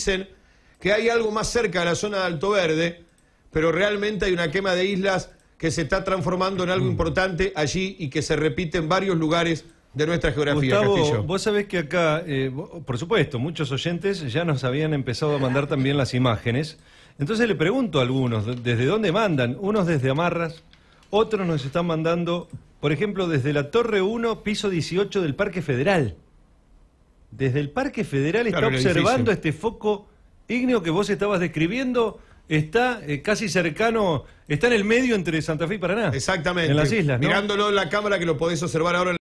dicen que hay algo más cerca de la zona de Alto Verde, pero realmente hay una quema de islas que se está transformando en algo mm. importante allí y que se repite en varios lugares de nuestra geografía. Gustavo, vos sabés que acá, eh, por supuesto, muchos oyentes ya nos habían empezado a mandar también las imágenes. Entonces le pregunto a algunos, ¿desde dónde mandan? Unos desde Amarras, otros nos están mandando, por ejemplo, desde la Torre 1, piso 18 del Parque Federal desde el Parque Federal está observando este foco ígneo que vos estabas describiendo. Está eh, casi cercano, está en el medio entre Santa Fe y Paraná. Exactamente. En las islas. Mirándolo en la cámara que lo podés observar ahora en